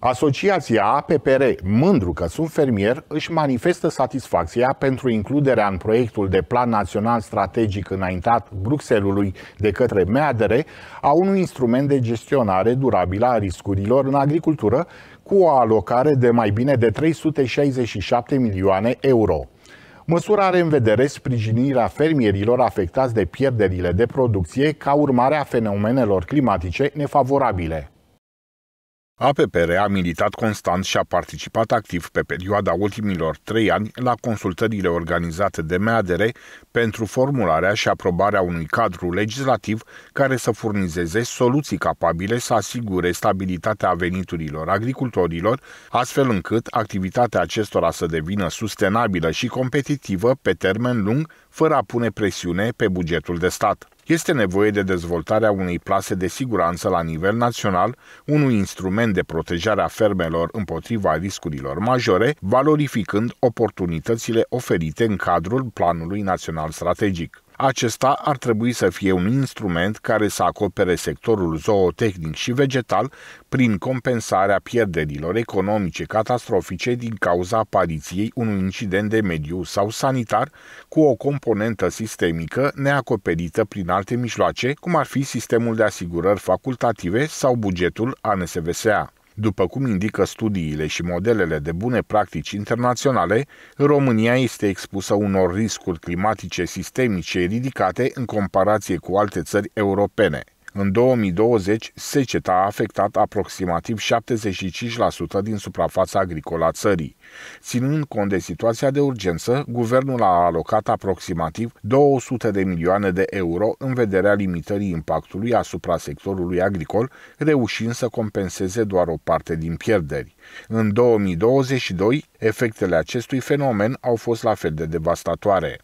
Asociația APPR, mândru că sunt fermier, își manifestă satisfacția pentru includerea în proiectul de plan național strategic înaintat Bruxelului de către MEADR a unui instrument de gestionare durabilă a riscurilor în agricultură cu o alocare de mai bine de 367 milioane euro. Măsura are în vedere sprijinirea fermierilor afectați de pierderile de producție ca urmare a fenomenelor climatice nefavorabile. APPR a militat constant și a participat activ pe perioada ultimilor trei ani la consultările organizate de MADR pentru formularea și aprobarea unui cadru legislativ care să furnizeze soluții capabile să asigure stabilitatea veniturilor agricultorilor, astfel încât activitatea acestora să devină sustenabilă și competitivă pe termen lung, fără a pune presiune pe bugetul de stat. Este nevoie de dezvoltarea unei plase de siguranță la nivel național, unui instrument de protejare a fermelor împotriva riscurilor majore, valorificând oportunitățile oferite în cadrul Planului Național Strategic. Acesta ar trebui să fie un instrument care să acopere sectorul zootehnic și vegetal prin compensarea pierderilor economice catastrofice din cauza apariției unui incident de mediu sau sanitar cu o componentă sistemică neacoperită prin alte mijloace, cum ar fi sistemul de asigurări facultative sau bugetul ANSVSA. După cum indică studiile și modelele de bune practici internaționale, România este expusă unor riscuri climatice sistemice ridicate în comparație cu alte țări europene. În 2020, seceta a afectat aproximativ 75% din suprafața agricolă a țării. Ținând cont de situația de urgență, guvernul a alocat aproximativ 200 de milioane de euro în vederea limitării impactului asupra sectorului agricol, reușind să compenseze doar o parte din pierderi. În 2022, efectele acestui fenomen au fost la fel de devastatoare.